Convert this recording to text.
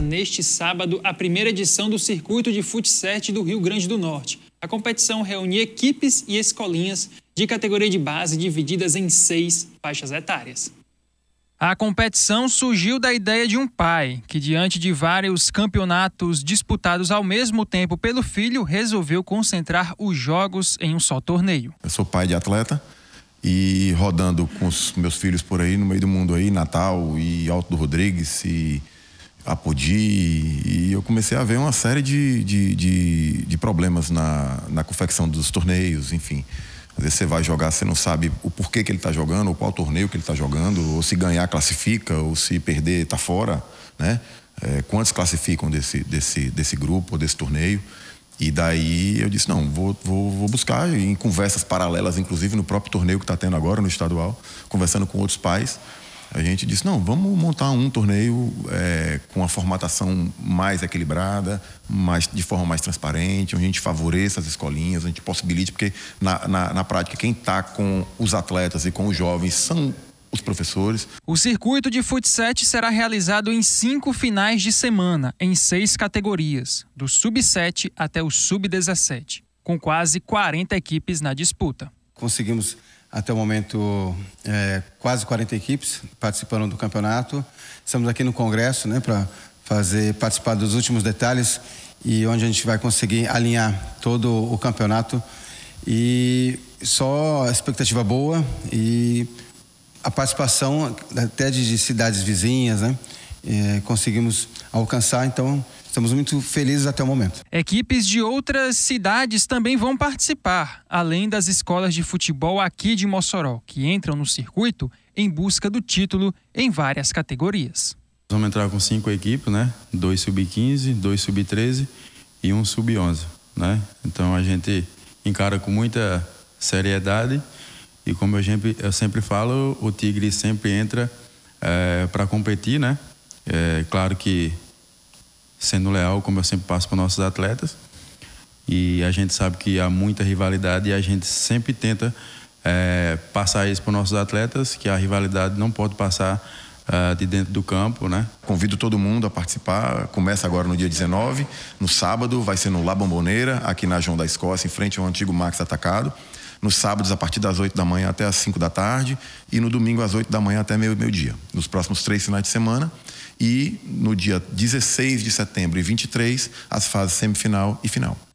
começa neste sábado a primeira edição do Circuito de Futset do Rio Grande do Norte. A competição reúne equipes e escolinhas de categoria de base divididas em seis faixas etárias. A competição surgiu da ideia de um pai que, diante de vários campeonatos disputados ao mesmo tempo pelo filho, resolveu concentrar os jogos em um só torneio. Eu sou pai de atleta e rodando com os meus filhos por aí, no meio do mundo aí, Natal e Alto do Rodrigues e Apodi, e eu comecei a ver uma série de, de, de, de problemas na, na confecção dos torneios, enfim. Às vezes você vai jogar, você não sabe o porquê que ele está jogando, ou qual torneio que ele está jogando, ou se ganhar classifica, ou se perder está fora, né? É, quantos classificam desse, desse, desse grupo ou desse torneio? E daí eu disse, não, vou, vou, vou buscar em conversas paralelas, inclusive no próprio torneio que está tendo agora no estadual, conversando com outros pais a gente disse: não, vamos montar um torneio é, com a formatação mais equilibrada, mais, de forma mais transparente, onde a gente favoreça as escolinhas, a gente possibilite, porque na, na, na prática, quem está com os atletas e com os jovens são os professores. O circuito de futsal será realizado em cinco finais de semana, em seis categorias, do sub-7 até o sub-17, com quase 40 equipes na disputa. Conseguimos até o momento é, quase 40 equipes participando do campeonato. Estamos aqui no congresso, né, para fazer participar dos últimos detalhes e onde a gente vai conseguir alinhar todo o campeonato e só expectativa boa e a participação até de, de cidades vizinhas, né? É, conseguimos alcançar. Então, estamos muito felizes até o momento. Equipes de outras cidades também vão participar, além das escolas de futebol aqui de Mossoró, que entram no circuito em busca do título em várias categorias. Vamos entrar com cinco equipes, né? Dois sub-15, dois sub-13 e um sub-11, né? Então a gente encara com muita seriedade e como eu sempre, eu sempre falo, o Tigre sempre entra é, eh, para competir, né? É, claro que sendo leal, como eu sempre passo para nossos atletas, e a gente sabe que há muita rivalidade e a gente sempre tenta é, passar isso para nossos atletas, que a rivalidade não pode passar uh, de dentro do campo, né? Convido todo mundo a participar. Começa agora no dia 19, no sábado, vai ser no La Bomboneira, aqui na João da Escócia, em frente ao antigo Max Atacado nos sábados a partir das 8 da manhã até as 5 da tarde e no domingo às 8 da manhã até meio-dia, nos próximos três finais de semana. E no dia 16 de setembro e 23, as fases semifinal e final.